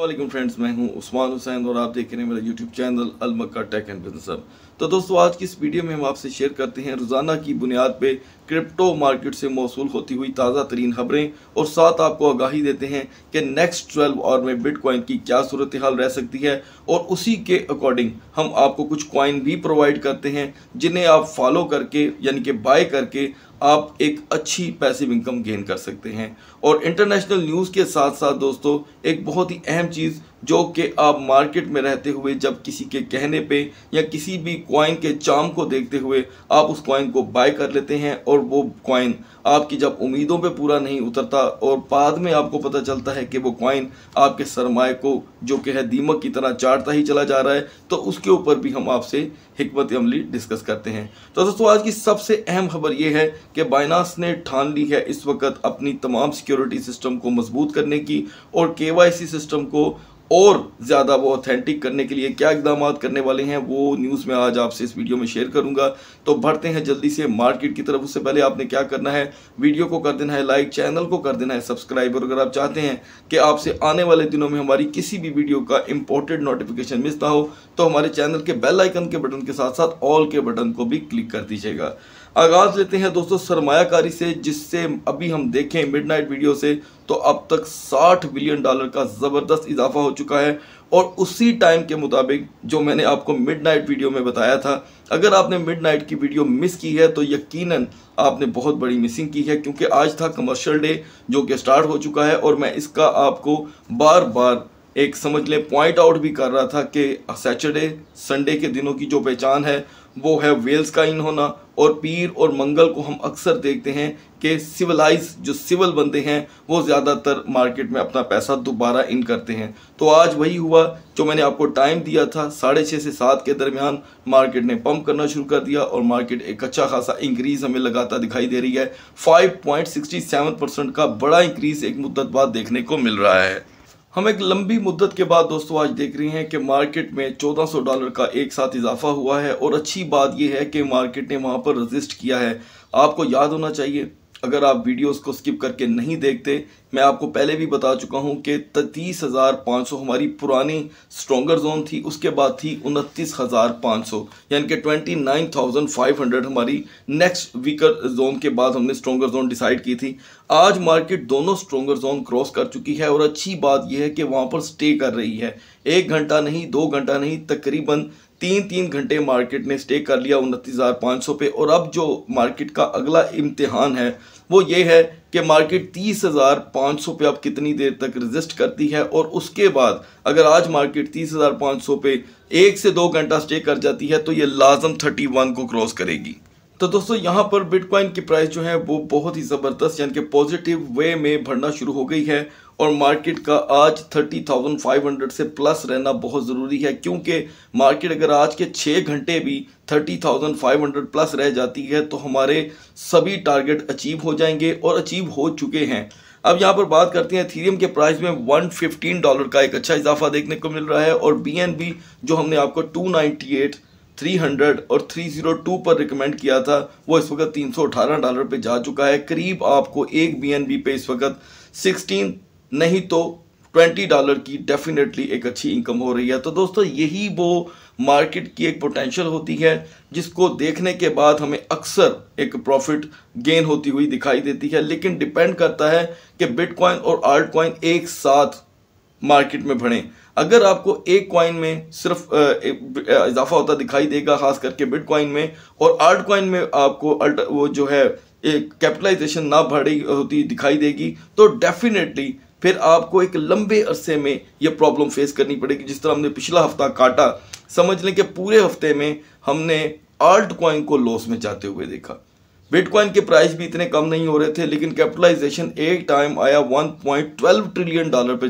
वालेकुम फ्रेंड्स मैं हूं उस्मान हुसैन और आप देख रहे हैं मेरा यूट्यूब चैनल अलमक्का टेक एंड बिजनेस अब तो दोस्तों आज की इस वीडियो में हम आपसे शेयर करते हैं रोज़ाना की बुनियाद पे क्रिप्टो मार्केट से मौसू होती हुई ताज़ा तरीन खबरें और साथ आपको आगाही देते हैं कि नेक्स्ट ट्वेल्व आवर में बिटकॉइन की क्या सूरत हाल रह सकती है और उसी के अकॉर्डिंग हम आपको कुछ कॉइन भी प्रोवाइड करते हैं जिन्हें आप फॉलो करके यानी कि बाय करके आप एक अच्छी पैसिव इनकम गेन कर सकते हैं और इंटरनेशनल न्यूज़ के साथ साथ दोस्तों एक बहुत ही अहम चीज़ जो कि आप मार्केट में रहते हुए जब किसी के कहने पे या किसी भी कॉइन के चाम को देखते हुए आप उस कॉइन को बाय कर लेते हैं और वो कॉइन आपकी जब उम्मीदों पे पूरा नहीं उतरता और बाद में आपको पता चलता है कि वो कॉइन आपके सरमाए को जो कि है दीमक की तरह चाटता ही चला जा रहा है तो उसके ऊपर भी हम आपसे हमत अमली डिस्कस करते हैं तो दोस्तों आज की सबसे अहम खबर यह है कि बाइनास ने ठान ली है इस वक्त अपनी तमाम सिक्योरिटी सिस्टम को मजबूत करने की और के सिस्टम को और ज़्यादा वो ऑथेंटिक करने के लिए क्या इकदाम करने वाले हैं वो न्यूज़ में आज आपसे इस वीडियो में शेयर करूंगा तो बढ़ते हैं जल्दी से मार्केट की तरफ उससे पहले आपने क्या करना है वीडियो को कर देना है लाइक चैनल को कर देना है सब्सक्राइब और अगर आप चाहते हैं कि आपसे आने वाले दिनों में हमारी किसी भी वीडियो का इंपॉर्टेंट नोटिफिकेशन मिलता हो तो हमारे चैनल के बेल आइकन के बटन के साथ साथ ऑल के बटन को भी क्लिक कर दीजिएगा आगाज़ लेते हैं दोस्तों सरमाकारी से जिससे अभी हम देखें मिड वीडियो से तो अब तक 60 बिलियन डॉलर का ज़बरदस्त इजाफा हो चुका है और उसी टाइम के मुताबिक जो मैंने आपको मिडनाइट वीडियो में बताया था अगर आपने मिडनाइट की वीडियो मिस की है तो यकीनन आपने बहुत बड़ी मिसिंग की है क्योंकि आज था कमर्शियल डे जो कि स्टार्ट हो चुका है और मैं इसका आपको बार बार एक समझ लें पॉइंट आउट भी कर रहा था कि सैटरडे संडे के दिनों की जो पहचान है वो है वेल्स का इन होना और पीर और मंगल को हम अक्सर देखते हैं कि सिविलाइज जो सिविल बंदे हैं वो ज़्यादातर मार्केट में अपना पैसा दोबारा इन करते हैं तो आज वही हुआ जो मैंने आपको टाइम दिया था साढ़े छः से सात के दरमियान मार्केट ने पंप करना शुरू कर दिया और मार्केट एक अच्छा खासा इंक्रीज हमें लगातार दिखाई दे रही है फाइव परसेंट का बड़ा इंक्रीज एक मुद्दत बाद देखने को मिल रहा है हम एक लंबी मुद्दत के बाद दोस्तों आज देख रहे हैं कि मार्केट में 1400 डॉलर का एक साथ इजाफा हुआ है और अच्छी बात यह है कि मार्केट ने वहाँ पर रजिस्ट किया है आपको याद होना चाहिए अगर आप वीडियोस को स्किप करके नहीं देखते मैं आपको पहले भी बता चुका हूं कि तीस हज़ार पाँच सौ हमारी पुरानी स्ट्रॉगर जोन थी उसके बाद थी उनतीस हज़ार पाँच सौ यानी कि twenty nine thousand five hundred हमारी नेक्स्ट वीकर जोन के बाद हमने स्ट्रॉगर जोन डिसाइड की थी आज मार्केट दोनों स्ट्रोंगर जोन क्रॉस कर चुकी है और अच्छी बात यह है कि वहाँ पर स्टे कर रही है एक घंटा नहीं दो घंटा नहीं तकरीबन तीन तीन घंटे मार्केट ने स्टे कर लिया उनतीस हज़ार पाँच सौ पे और अब जो मार्केट का अगला इम्तिहान है वो ये है कि मार्केट तीस हज़ार पाँच सौ पे आप कितनी देर तक रजिस्ट करती है और उसके बाद अगर आज मार्केट तीस हज़ार पाँच सौ पे एक से दो घंटा स्टे कर जाती है तो ये लाजम थर्टी वन को क्रॉस करेगी तो दोस्तों यहाँ पर बिटकॉइन की प्राइस जो है वो बहुत ही ज़बरदस्त यानी कि पॉजिटिव वे में भरना शुरू हो गई है और मार्केट का आज 30,500 से प्लस रहना बहुत ज़रूरी है क्योंकि मार्केट अगर आज के छः घंटे भी 30,500 प्लस रह जाती है तो हमारे सभी टारगेट अचीव हो जाएंगे और अचीव हो चुके हैं अब यहाँ पर बात करते हैं थीरियम के प्राइस में 115 डॉलर का एक अच्छा इजाफा देखने को मिल रहा है और बी जो हमने आपको टू 300 और 302 पर रिकमेंड किया था वो इस वक्त 318 डॉलर पे जा चुका है करीब आपको एक बी पे इस वक्त 16 नहीं तो 20 डॉलर की डेफिनेटली एक अच्छी इनकम हो रही है तो दोस्तों यही वो मार्केट की एक पोटेंशियल होती है जिसको देखने के बाद हमें अक्सर एक प्रॉफिट गेन होती हुई दिखाई देती है लेकिन डिपेंड करता है कि बिटकॉइन और आर्ट कॉइन एक साथ मार्केट में बढ़ें अगर आपको एक कॉइन में सिर्फ इजाफा होता दिखाई देगा खास करके बिट कॉइन में और आर्ट कॉइन में आपको वो जो है कैपिटलाइजेशन ना बढ़ी होती दिखाई देगी तो डेफिनेटली फिर आपको एक लंबे अरसे में यह प्रॉब्लम फेस करनी पड़ेगी जिस तरह हमने पिछला हफ्ता काटा समझ लें कि पूरे हफ्ते में हमने आर्ट कॉइन को लॉस में जाते हुए देखा बिटकॉइन के प्राइस भी इतने कम नहीं हो रहे थे लेकिन कैपिटलाइजेशन एक टाइम आया 1.12 ट्रिलियन डॉलर पर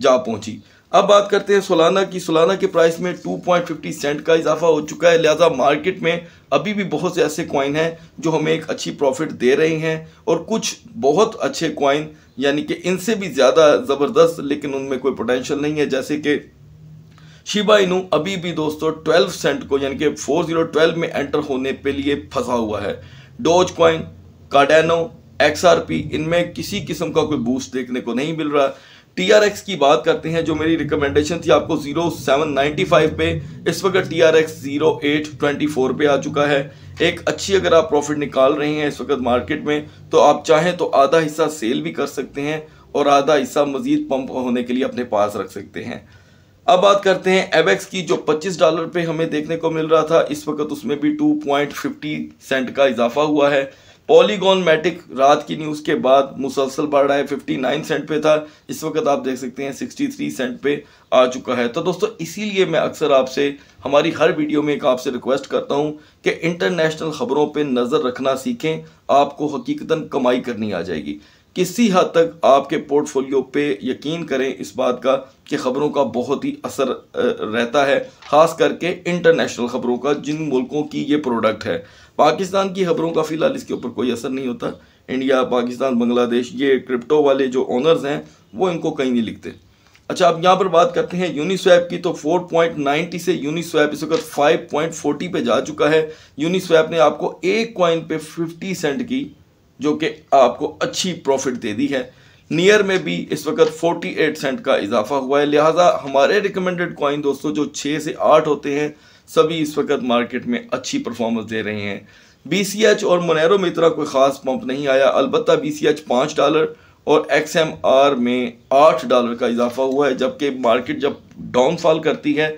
जा पहुंची अब बात करते हैं सोलाना की सोलाना के प्राइस में 2.50 सेंट का इजाफा हो चुका है लिहाजा मार्केट में अभी भी बहुत से ऐसे कॉइन हैं जो हमें एक अच्छी प्रॉफिट दे रहे हैं और कुछ बहुत अच्छे कॉइन यानी कि इनसे भी ज़्यादा ज़बरदस्त लेकिन उनमें कोई पोटेंशियल नहीं है जैसे कि शिबा इनू अभी भी दोस्तों 12 सेंट को यानी कि 4012 में एंटर होने के लिए फंसा हुआ है डोज कॉइन कार्डेनो एक्सआरपी इनमें किसी किस्म का कोई बूस्ट देखने को नहीं मिल रहा टीआरएक्स की बात करते हैं जो मेरी रिकमेंडेशन थी आपको 0795 पे इस वक्त ट्वेंटी 0824 पे आ चुका है एक अच्छी अगर आप प्रॉफिट निकाल रहे हैं इस वक्त मार्केट में तो आप चाहें तो आधा हिस्सा सेल भी कर सकते हैं और आधा हिस्सा मजीद पंप होने के लिए अपने पास रख सकते हैं अब बात करते हैं एवेक्स की जो 25 डॉलर पे हमें देखने को मिल रहा था इस वक्त उसमें भी 2.50 सेंट का इजाफा हुआ है पॉलीगॉन मैटिक रात की न्यूज़ के बाद मुसलसल बढ़ रहा है 59 सेंट पे था इस वक्त आप देख सकते हैं 63 सेंट पे आ चुका है तो दोस्तों इसीलिए मैं अक्सर आपसे हमारी हर वीडियो में एक आपसे रिक्वेस्ट करता हूं कि इंटरनेशनल ख़बरों पे नज़र रखना सीखें आपको हकीकता कमाई करनी आ जाएगी किसी हद हाँ तक आपके पोर्टफोलियो पे यकीन करें इस बात का कि ख़बरों का बहुत ही असर रहता है ख़ास करके इंटरनेशनल ख़बरों का जिन मुल्कों की ये प्रोडक्ट है पाकिस्तान की खबरों का फ़िलहाल इसके ऊपर कोई असर नहीं होता इंडिया पाकिस्तान बांग्लादेश ये क्रिप्टो वाले जो ओनर्स हैं वो इनको कहीं नहीं लिखते अच्छा अब यहाँ पर बात करते हैं यूनिस्वैप की तो 4.90 से यूनिस्वैप इस वक्त 5.40 पे जा चुका है यूनिस्वैप ने आपको एक कॉइन पे 50 सेंट की जो कि आपको अच्छी प्रॉफिट दे दी है नियर में भी इस वक्त 48 सेंट का इजाफा हुआ है लिहाजा हमारे रिकमेंडेड कॉइन दोस्तों जो 6 से 8 होते हैं सभी इस वक्त मार्केट में अच्छी परफॉर्मेंस दे रहे हैं बी सी एच और मोनेरो में इतना कोई ख़ास पंप नहीं आया अलबत् बी सी एच पाँच डॉलर और एक्स एम आर में आठ डॉलर का इजाफा हुआ है जबकि मार्केट जब डाउनफॉल करती है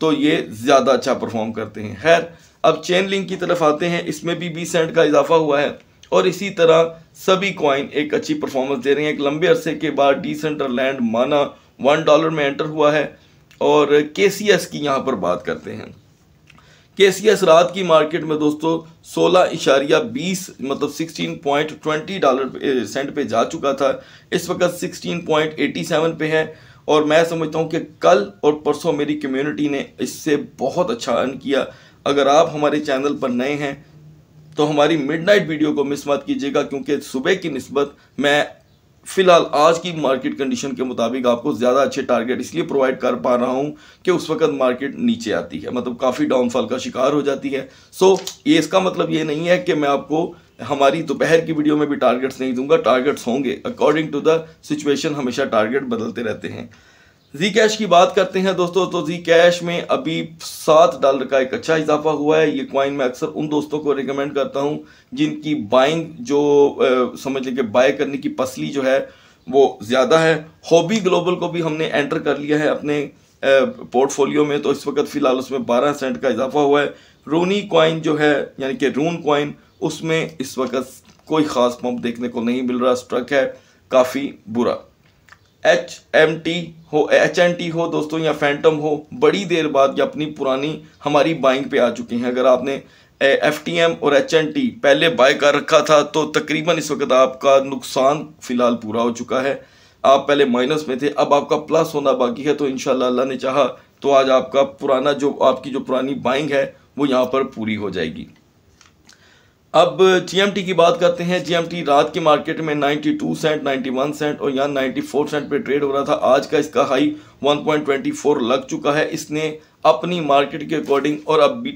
तो ये ज़्यादा अच्छा परफॉर्म करते हैं खैर अब चेन लिंक की तरफ आते हैं इसमें भी बीस सेंट का इजाफा हुआ है और इसी तरह सभी कॉइन एक अच्छी परफॉर्मेंस दे रहे हैं एक लंबे अरसे के बाद लैंड माना वन डॉलर में एंटर हुआ है और के की यहाँ पर बात करते हैं के रात की मार्केट में दोस्तों सोलह इशारिया बीस मतलब sixteen point twenty dollar cent पे जा चुका था इस वक्त सिक्सटीन पॉइंट एटी सेवन पे है और मैं समझता हूँ कि कल और परसों मेरी कम्युनिटी ने इससे बहुत अच्छा अर्न किया अगर आप हमारे चैनल पर नए हैं तो हमारी मिडनाइट वीडियो को मिस मत कीजिएगा क्योंकि सुबह की नस्बत मैं फिलहाल आज की मार्केट कंडीशन के मुताबिक आपको ज़्यादा अच्छे टारगेट इसलिए प्रोवाइड कर पा रहा हूँ कि उस वक्त मार्केट नीचे आती है मतलब काफ़ी डाउनफॉल का शिकार हो जाती है सो ये इसका मतलब ये नहीं है कि मैं आपको हमारी दोपहर की वीडियो में भी टारगेट्स नहीं दूंगा टारगेट्स होंगे अकॉर्डिंग टू द सिचुएशन हमेशा टारगेट बदलते रहते हैं जी कैश की बात करते हैं दोस्तों तो जी कैश में अभी सात डॉलर का एक अच्छा इजाफा हुआ है ये कॉइन मैं अक्सर उन दोस्तों को रिकमेंड करता हूँ जिनकी बाइंग जो आ, समझ लें कि बाय करने की पसली जो है वो ज़्यादा है हॉबी ग्लोबल को भी हमने एंटर कर लिया है अपने पोर्टफोलियो में तो इस वक्त फ़िलहाल उसमें बारह सेंट का इजाफा हुआ है रूनी कॉइन जो है यानी कि रून क्वाइन उसमें इस वक्त कोई ख़ास पंप देखने को नहीं मिल रहा स्ट्रक है काफ़ी बुरा एच एम टी हो एच एन टी हो दोस्तों या फैंटम हो बड़ी देर बाद या अपनी पुरानी हमारी बाइंग पे आ चुकी हैं अगर आपने एफ टी एम और एच एन टी पहले बाय कर रखा था तो तकरीबन इस वक्त आपका नुकसान फ़िलहाल पूरा हो चुका है आप पहले माइनस में थे अब आपका प्लस होना बाकी है तो इन अल्लाह ने चाहा तो आज आपका पुराना जो आपकी जो पुरानी बाइंग है वो यहाँ पर पूरी हो जाएगी अब जीएमटी की बात करते हैं जीएमटी रात के मार्केट में 92 सेंट 91 सेंट और यहाँ 94 सेंट पे ट्रेड हो रहा था आज का इसका हाई 1.24 लग चुका है इसने अपनी मार्केट के अकॉर्डिंग और अब बी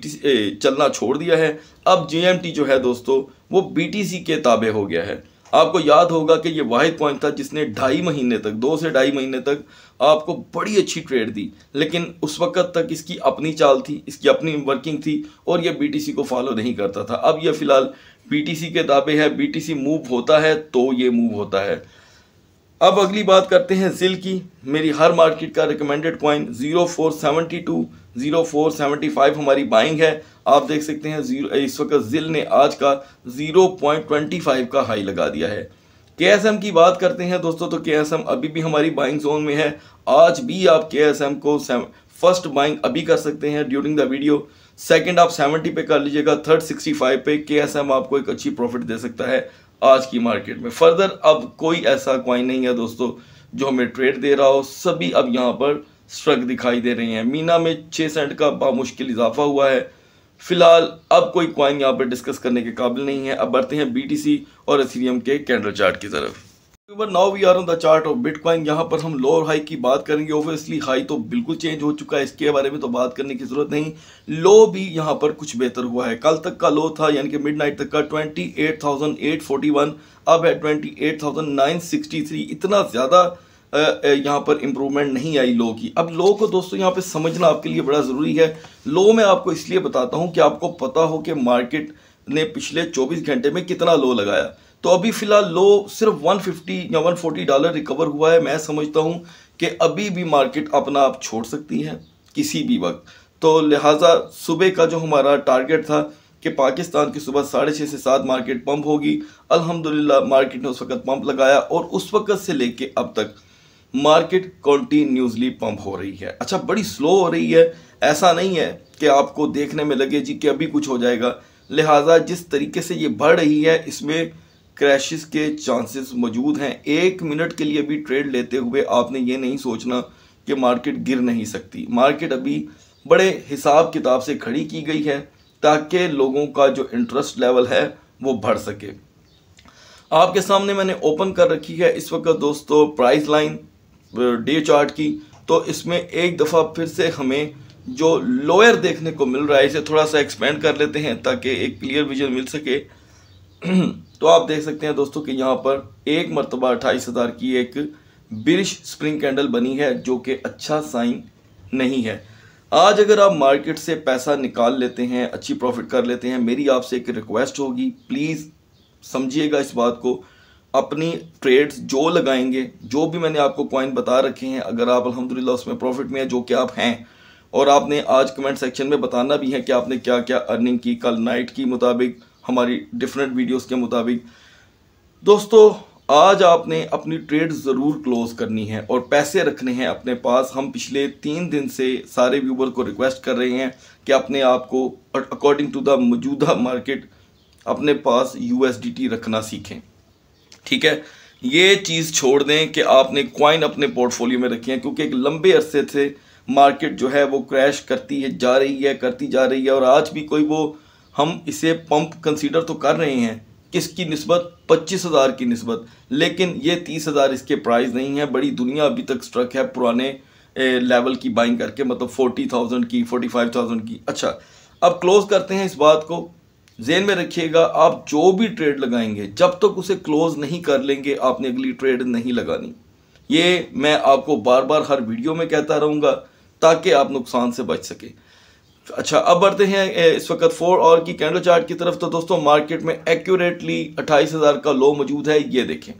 चलना छोड़ दिया है अब जीएमटी जो है दोस्तों वो बीटीसी के ताबे हो गया है आपको याद होगा कि ये वाहिद पॉइंट था जिसने ढाई महीने तक दो से ढाई महीने तक आपको बड़ी अच्छी ट्रेड दी लेकिन उस वक्त तक इसकी अपनी चाल थी इसकी अपनी वर्किंग थी और ये बी को फॉलो नहीं करता था अब यह फ़िलहाल बी के दावे है बी मूव होता है तो ये मूव होता है अब अगली बात करते हैं जिल की मेरी हर मार्केट का recommended coin zero four seventy two zero four seventy five हमारी बाइंग है आप देख सकते हैं जीरो इस वक्त जिल ने आज का ज़ीरो पॉइंट ट्वेंटी फाइव का हाई लगा दिया है के एस एम की बात करते हैं दोस्तों तो के एस एम अभी भी हमारी बाइंग जोन में है आज भी आप के एस एम को फर्स्ट बाइंग अभी कर सकते हैं ड्यूरिंग द वीडियो सेकेंड आप सेवेंटी पे कर लीजिएगा थर्ड सिक्सटी फाइव पे के एस एम आपको एक अच्छी प्रॉफिट दे सकता है आज की मार्केट में फर्दर अब कोई ऐसा क्वाइन नहीं है दोस्तों जो हमें ट्रेड दे रहा हो सभी अब यहाँ पर स्ट्रक दिखाई दे रही हैं मीना में छः सेंट का बामुश्किल इजाफा हुआ है फिलहाल अब कोई क्वाइन यहाँ पर डिस्कस करने के काबिल नहीं है अब बढ़ते हैं बी टी सी और एथीरियम के कैंडल चार्ट की तरफ now we are on the chart of bitcoin यहाँ पर हम लोअर हाई की बात करेंगे ओबियसली हाई तो बिल्कुल चेंज हो चुका है इसके बारे में तो बात करने की जरूरत नहीं लो भी यहाँ पर कुछ बेहतर हुआ है कल तक का लो था यानी कि मिडनाइट तक का 28,841 अब है 28,963 इतना ज़्यादा यहाँ पर इम्प्रूवमेंट नहीं आई लो की अब लो को दोस्तों यहाँ पे समझना आपके लिए बड़ा ज़रूरी है लो मैं आपको इसलिए बताता हूँ कि आपको पता हो कि मार्केट ने पिछले 24 घंटे में कितना लो लगाया तो अभी फ़िलहाल लो सिर्फ 150 या 140 डॉलर रिकवर हुआ है मैं समझता हूँ कि अभी भी मार्केट अपना आप छोड़ सकती है किसी भी वक्त तो लिहाजा सुबह का जो हमारा टारगेट था कि पाकिस्तान की सुबह साढ़े छः से सात मार्केट पंप होगी अल्हम्दुलिल्लाह मार्केट ने उस वक्त पंप लगाया और उस वक्त से लेके अब तक मार्केट कॉन्टीन्यूसली पंप हो रही है अच्छा बड़ी स्लो हो रही है ऐसा नहीं है कि आपको देखने में लगे जी कि अभी कुछ हो जाएगा लिहाजा जिस तरीके से ये बढ़ रही है इसमें क्रैशिस के चांसेस मौजूद हैं एक मिनट के लिए भी ट्रेड लेते हुए आपने ये नहीं सोचना कि मार्केट गिर नहीं सकती मार्केट अभी बड़े हिसाब किताब से खड़ी की गई है ताकि लोगों का जो इंटरेस्ट लेवल है वो बढ़ सके आपके सामने मैंने ओपन कर रखी है इस वक्त दोस्तों प्राइस लाइन डे चार्ट की तो इसमें एक दफ़ा फिर से हमें जो लोअर देखने को मिल रहा है इसे थोड़ा सा एक्सपेंड कर लेते हैं ताकि एक क्लियर विजन मिल सके तो आप देख सकते हैं दोस्तों कि यहाँ पर एक मरतबा अट्ठाईस हज़ार की एक बिरिश स्प्रिंग कैंडल बनी है जो कि अच्छा साइन नहीं है आज अगर आप मार्केट से पैसा निकाल लेते हैं अच्छी प्रॉफिट कर लेते हैं मेरी आपसे एक रिक्वेस्ट होगी प्लीज़ समझिएगा इस बात को अपनी ट्रेड्स जो लगाएंगे जो भी मैंने आपको पॉइंट बता रखे हैं अगर आप अल्हम्दुलिल्लाह उसमें प्रॉफिट में है जो कि आप हैं और आपने आज कमेंट सेक्शन में बताना भी है कि आपने क्या क्या अर्निंग की कल नाइट की मुताबिक हमारी डिफरेंट वीडियोस के मुताबिक दोस्तों आज आपने अपनी ट्रेड ज़रूर क्लोज़ करनी है और पैसे रखने हैं अपने पास हम पिछले तीन दिन से सारे व्यूबर को रिक्वेस्ट कर रहे हैं कि अपने आप को अकॉर्डिंग टू द मौजूदा मार्केट अपने पास यू रखना सीखें ठीक है ये चीज़ छोड़ दें कि आपने क्वाइन अपने पोर्टफोलियो में रखी है क्योंकि एक लंबे अरसे से मार्केट जो है वो क्रैश करती है जा रही है करती जा रही है और आज भी कोई वो हम इसे पंप कंसीडर तो कर रहे हैं किसकी नस्बत पच्चीस हज़ार की नस्बत लेकिन ये तीस हज़ार इसके प्राइस नहीं है बड़ी दुनिया अभी तक स्ट्रक है पुराने लेवल की बाइंग करके मतलब फोर्टी थाउजेंड की फोर्टी फाइव थाउजेंड की अच्छा अब क्लोज़ करते हैं इस बात को जेन में रखिएगा आप जो भी ट्रेड लगाएंगे जब तक उसे क्लोज नहीं कर लेंगे आपने अगली ट्रेड नहीं लगानी ये मैं आपको बार बार हर वीडियो में कहता रहूँगा ताकि आप नुकसान से बच सके अच्छा अब बढ़ते हैं इस वक्त फोर और की कैंडल चार्ट की तरफ तो दोस्तों मार्केट में एक्यूरेटली अट्ठाईस हज़ार का लो मौजूद है ये देखें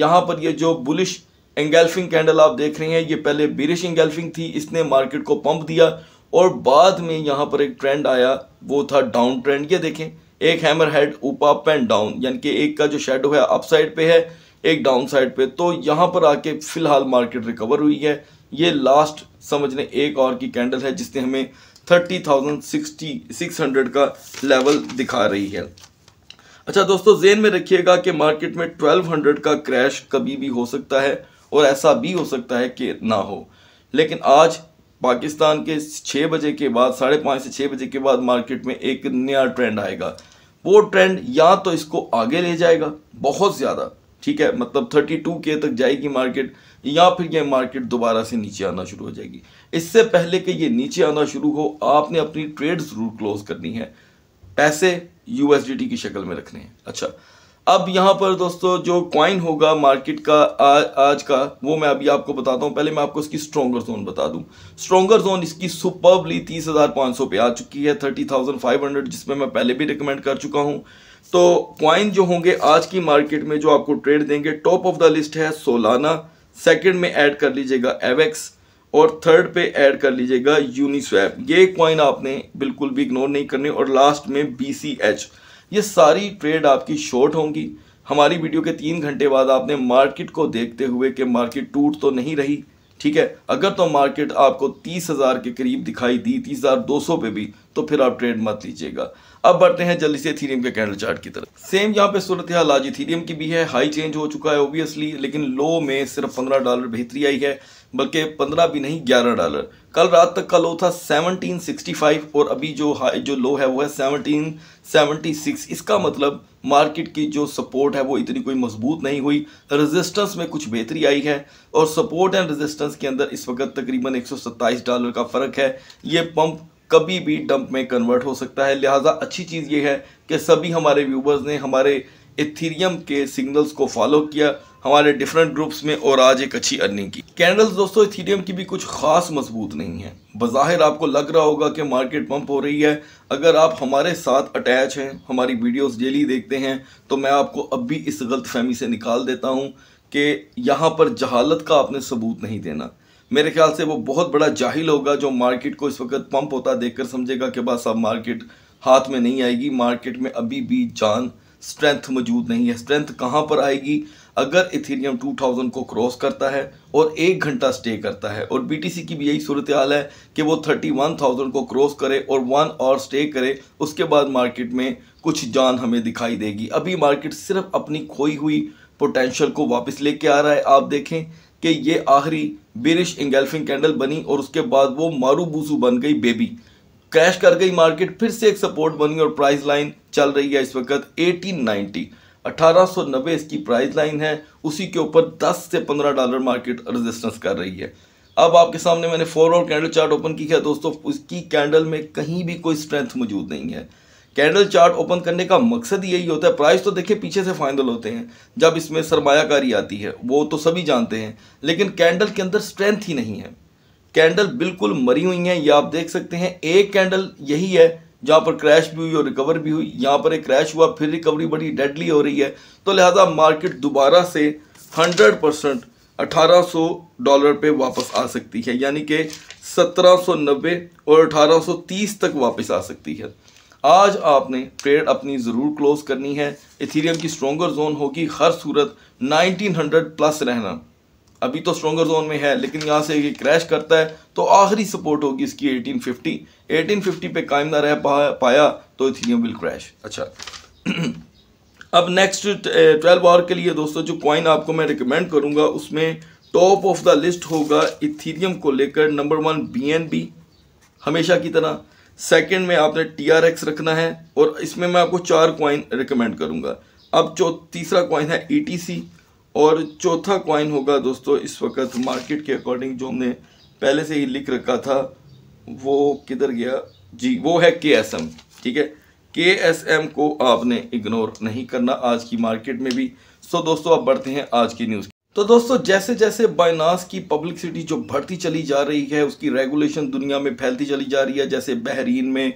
यहाँ पर ये जो बुलिश एंगेल्फिंग कैंडल आप देख रहे हैं ये पहले बिरिश एंगेल्फिंग थी इसने मार्केट को पंप दिया और बाद में यहाँ पर एक ट्रेंड आया वो था डाउन ट्रेंड ये देखें एक hammer head up up and down यानी कि एक का जो शेडो है अप साइड पे है एक डाउन साइड पे तो यहाँ पर आके फिलहाल मार्केट रिकवर हुई है ये लास्ट समझ लें एक और की कैंडल है जिसने हमें thirty thousand sixty six hundred का लेवल दिखा रही है अच्छा दोस्तों जेन में रखिएगा कि मार्केट में ट्वेल्व हंड्रेड का क्रैश कभी भी हो सकता है और ऐसा भी हो सकता है कि ना हो लेकिन आज पाकिस्तान के छः बजे के बाद साढ़े पाँच से छः बजे के बाद मार्केट में एक नया ट्रेंड आएगा वो ट्रेंड या तो इसको आगे ले जाएगा बहुत ज़्यादा ठीक है मतलब 32 के तक जाएगी मार्केट या फिर ये मार्केट दोबारा से नीचे आना शुरू हो जाएगी इससे पहले कि ये नीचे आना शुरू हो आपने अपनी ट्रेड ज़रूर क्लोज करनी है पैसे यू की शक्ल में रखने हैं अच्छा अब यहाँ पर दोस्तों जो क्वाइन होगा मार्केट का आ, आज का वो मैं अभी आपको बताता हूँ पहले मैं आपको इसकी स्ट्रॉगर जोन बता दूँ स्ट्रॉगर जोन इसकी सुपरबली तीस हज़ार पाँच सौ पे आ चुकी है थर्टी थाउजेंड फाइव हंड्रेड जिसमें मैं पहले भी रिकमेंड कर चुका हूँ तो क्वाइन जो होंगे आज की मार्केट में जो आपको ट्रेड देंगे टॉप ऑफ द लिस्ट है सोलाना सेकेंड में ऐड कर लीजिएगा एवेक्स और थर्ड पे ऐड कर लीजिएगा यूनिस्वैप ये क्वाइन आपने बिल्कुल भी इग्नोर नहीं करनी और लास्ट में बी सी एच ये सारी ट्रेड आपकी शॉर्ट होंगी हमारी वीडियो के तीन घंटे बाद आपने मार्केट को देखते हुए कि मार्केट टूट तो नहीं रही ठीक है अगर तो मार्केट आपको तीस हज़ार के करीब दिखाई दी तीस हज़ार दो सौ पे भी तो फिर आप ट्रेड मत लीजिएगा अब बढ़ते हैं जल्दी से थीरियम के कैंडल चार्ट की तरफ सेम यहाँ पे सूरत हाल आज थीरियम की भी है हाई चेंज हो चुका है ओबियसली लेकिन लो में सिर्फ पंद्रह डॉलर बेहतरी आई है बल्कि पंद्रह भी नहीं ग्यारह डॉलर कल रात तक का लो था सेवनटीन सिक्सटी फाइव और अभी जो हाई जो लो है वो है सेवनटीन सेवनटी सिक्स इसका मतलब मार्केट की जो सपोर्ट है वो इतनी कोई मजबूत नहीं हुई रेजिस्टेंस में कुछ बेहतरी आई है और सपोर्ट एंड रेजिस्टेंस के अंदर इस वक्त तकरीबन एक सौ सत्ताईस डॉलर का फ़र्क है ये पम्प कभी भी डंप में कन्वर्ट हो सकता है लिहाजा अच्छी चीज़ ये है कि सभी हमारे व्यूबर्स ने हमारे इथीरियम के सिग्नल्स को फॉलो किया हमारे डिफरेंट ग्रुप्स में और आज एक अच्छी अर्निंग की कैंडल्स दोस्तों इथीरियम की भी कुछ खास मजबूत नहीं है बाहिर आपको लग रहा होगा कि मार्केट पंप हो रही है अगर आप हमारे साथ अटैच हैं हमारी वीडियोस डेली देखते हैं तो मैं आपको अब भी इस गलत फहमी से निकाल देता हूं कि यहाँ पर जहालत का आपने सबूत नहीं देना मेरे ख्याल से वो बहुत बड़ा जाहिल होगा जो मार्केट को इस वक्त पंप होता देख समझेगा कि बस अब मार्केट हाथ में नहीं आएगी मार्केट में अभी भी जान स्ट्रेंथ मौजूद नहीं है स्ट्रेंथ कहाँ पर आएगी अगर इथेरियम 2000 को क्रॉस करता है और एक घंटा स्टे करता है और बीटीसी की भी यही सूरत हाल है कि वो 31000 को क्रॉस करे और वन और स्टे करे उसके बाद मार्केट में कुछ जान हमें दिखाई देगी अभी मार्केट सिर्फ अपनी खोई हुई पोटेंशियल को वापस लेके आ रहा है आप देखें कि ये आखिरी बिरिश इंगेल्फिंग कैंडल बनी और उसके बाद वो मारू बन गई बेबी क्रैश कर गई मार्केट फिर से एक सपोर्ट बनी और प्राइस लाइन चल रही है इस वक्त एटीन 1890 इसकी प्राइस लाइन है उसी के ऊपर 10 से 15 डॉलर मार्केट रेजिस्टेंस कर रही है अब आपके सामने मैंने फोर और कैंडल चार्ट ओपन की है दोस्तों उसकी कैंडल में कहीं भी कोई स्ट्रेंथ मौजूद नहीं है कैंडल चार्ट ओपन करने का मकसद यही होता है प्राइस तो देखिए पीछे से फाइनल होते हैं जब इसमें सरमायाकारी आती है वो तो सभी जानते हैं लेकिन कैंडल के अंदर स्ट्रेंथ ही नहीं है कैंडल बिल्कुल मरी हुई हैं ये आप देख सकते हैं एक कैंडल यही है जहाँ पर क्रैश भी हुई और रिकवर भी हुई यहाँ पर एक क्रैश हुआ फिर रिकवरी बड़ी डेडली हो रही है तो लिहाजा मार्केट दोबारा से 100 परसेंट अठारह डॉलर पे वापस आ सकती है यानी कि 1790 और 1830 तक वापस आ सकती है आज आपने ट्रेड अपनी ज़रूर क्लोज करनी है इथीरियम की स्ट्रॉगर जोन होगी हर सूरत 1900 प्लस रहना अभी तो स्ट्रॉगर जोन में है लेकिन यहाँ से ये क्रैश करता है तो आखिरी सपोर्ट होगी इसकी 1850 1850 पे कायम ना रह पाया तो इथीरियम विल क्रैश अच्छा अब नेक्स्ट ट्वेल्व आवर के लिए दोस्तों जो कॉइन आपको मैं रिकमेंड करूँगा उसमें टॉप ऑफ द लिस्ट होगा इथीरियम को लेकर नंबर वन बी हमेशा की तरह सेकेंड में आपने टी आर एक्स रखना है और इसमें मैं आपको चार क्वाइन रिकमेंड करूँगा अब जो तीसरा क्वाइन है ई टी सी और चौथा कॉइन होगा दोस्तों इस वक्त मार्केट के अकॉर्डिंग जो हमने पहले से ही लिख रखा था वो किधर गया जी वो है के एस एम ठीक है के एस एम को आपने इग्नोर नहीं करना आज की मार्केट में भी सो दोस्तों आप बढ़ते हैं आज की न्यूज़ तो दोस्तों जैसे जैसे बाइनास की पब्लिसिटी जो बढ़ती चली जा रही है उसकी रेगुलेशन दुनिया में फैलती चली जा रही है जैसे बहरीन में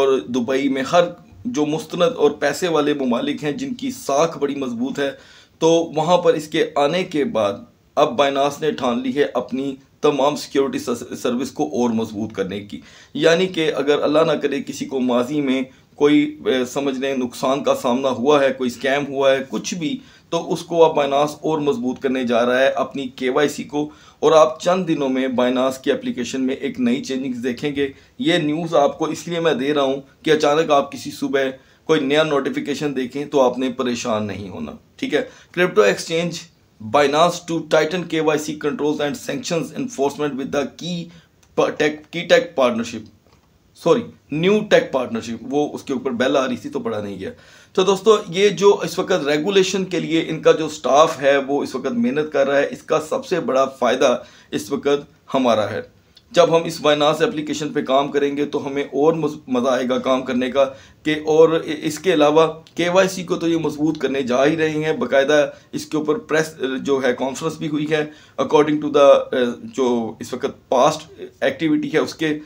और दुबई में हर जो मुस्तनद और पैसे वाले ममालिक हैं जिनकी साख बड़ी मजबूत है तो वहाँ पर इसके आने के बाद अब बाइनास ने ठान ली है अपनी तमाम सिक्योरिटी सर्विस को और मजबूत करने की यानी कि अगर अल्लाह ना करे किसी को माजी में कोई समझ लें नुकसान का सामना हुआ है कोई स्कैम हुआ है कुछ भी तो उसको अब बाइनास और मजबूत करने जा रहा है अपनी के को और आप चंद दिनों में बाइनास की एप्लीकेशन में एक नई चेंजिंग देखेंगे ये न्यूज़ आपको इसलिए मैं दे रहा हूँ कि अचानक आप किसी सुबह कोई नया नोटिफिकेशन देखें तो आपने परेशान नहीं होना ठीक है crypto exchange Binance to tighten K Y C controls and sanction enforcement with the key tech key tech partnership sorry new tech partnership वो उसके ऊपर बेल आ रही थी तो पढ़ा नहीं गया तो दोस्तों ये जो इस वक्त रेगुलेशन के लिए इनका जो स्टाफ है वो इस वक्त मेहनत कर रहा है इसका सबसे बड़ा फ़ायदा इस वक्त हमारा है जब हम इस बाइनास एप्लीकेशन पे काम करेंगे तो हमें और मज़ा आएगा काम करने का कि और इसके अलावा के वाई सी को तो ये मजबूत करने जा ही रहे हैं बाकायदा इसके ऊपर प्रेस जो है कॉन्फ्रेंस भी हुई है अकॉर्डिंग टू द जो इस वक्त पास्ट एक्टिविटी है उसके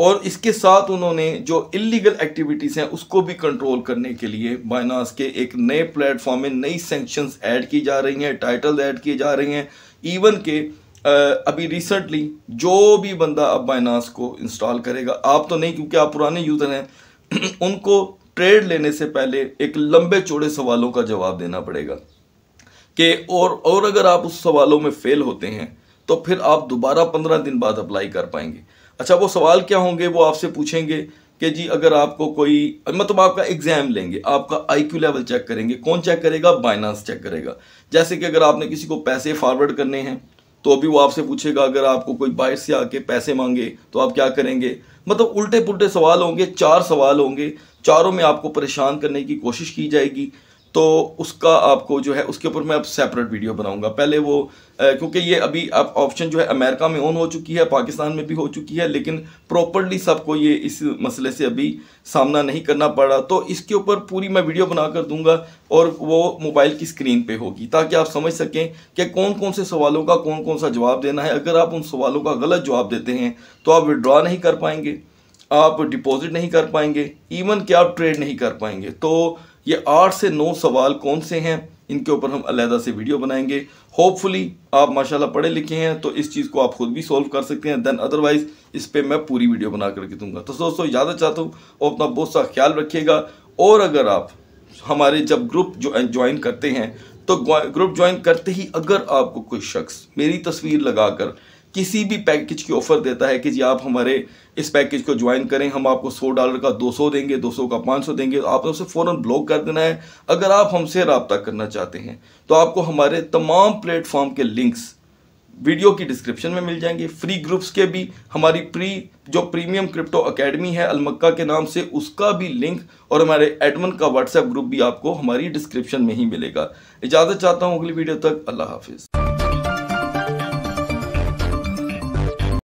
और इसके साथ उन्होंने जो इलीगल एक्टिविटीज़ हैं उसको भी कंट्रोल करने के लिए बाइनास के एक नए प्लेटफॉर्म में नई सेंक्शंस ऐड की जा रही हैं टाइटल ऐड किए जा रहे हैं इवन के अभी रिसेंटली जो भी बंदा अब बाइनास को इंस्टॉल करेगा आप तो नहीं क्योंकि आप पुराने यूज़र हैं उनको ट्रेड लेने से पहले एक लंबे चौड़े सवालों का जवाब देना पड़ेगा कि और और अगर आप उस सवालों में फेल होते हैं तो फिर आप दोबारा पंद्रह दिन बाद अप्लाई कर पाएंगे अच्छा वो सवाल क्या होंगे वो आपसे पूछेंगे कि जी अगर आपको कोई मतलब आपका एग्जाम लेंगे आपका आईक्यू लेवल चेक करेंगे कौन चेक करेगा बाइनास चेक करेगा जैसे कि अगर आपने किसी को पैसे फॉरवर्ड करने हैं तो अभी वो आपसे पूछेगा अगर आपको कोई बाइक से आके पैसे मांगे तो आप क्या करेंगे मतलब उल्टे पुल्टे सवाल होंगे चार सवाल होंगे चारों में आपको परेशान करने की कोशिश की जाएगी तो उसका आपको जो है उसके ऊपर मैं अब सेपरेट वीडियो बनाऊंगा पहले वो क्योंकि ये अभी अब ऑप्शन जो है अमेरिका में ऑन हो चुकी है पाकिस्तान में भी हो चुकी है लेकिन प्रॉपरली सबको ये इस मसले से अभी सामना नहीं करना पड़ा तो इसके ऊपर पूरी मैं वीडियो बना कर दूंगा और वो मोबाइल की स्क्रीन पे होगी ताकि आप समझ सकें कि कौन कौन से सवालों का कौन कौन सा जवाब देना है अगर आप उन सवालों का गलत जवाब देते हैं तो आप विड्रॉ नहीं कर पाएंगे आप डिपॉजिट नहीं कर पाएंगे इवन कि आप ट्रेड नहीं कर पाएंगे तो ये आठ से नौ सवाल कौन से हैं इनके ऊपर हम अलहदा से वीडियो बनाएंगे होपफुली आप माशाल्लाह पढ़े लिखे हैं तो इस चीज़ को आप खुद भी सॉल्व कर सकते हैं देन अदरवाइज़ इस पर मैं पूरी वीडियो बना करके दूंगा तो दोस्तों ज़्यादा चाहता हूँ और अपना बहुत सा ख्याल रखिएगा और अगर आप हमारे जब ग्रुप जो ज्वाइन करते हैं तो ग्रुप ज्वाइन करते ही अगर आपको कोई शख्स मेरी तस्वीर कर किसी भी पैकेज की ऑफ़र देता है कि जी आप हमारे इस पैकेज को ज्वाइन करें हम आपको सौ डॉलर का दो सौ देंगे दो सौ का पाँच सौ देंगे तो आपने उसे फ़ौर ब्लॉक कर देना है अगर आप हमसे रबता करना चाहते हैं तो आपको हमारे तमाम प्लेटफॉर्म के लिंक्स वीडियो की डिस्क्रिप्शन में मिल जाएंगे फ्री ग्रुप्स के भी हमारी प्री जो प्रीमियम क्रिप्टो अकेडमी है अलमक्का के नाम से उसका भी लिंक और हमारे एडमन का व्हाट्सएप ग्रुप भी आपको हमारी डिस्क्रिप्शन में ही मिलेगा इजाज़त चाहता हूँ अगली वीडियो तक अल्लाह हाफिज़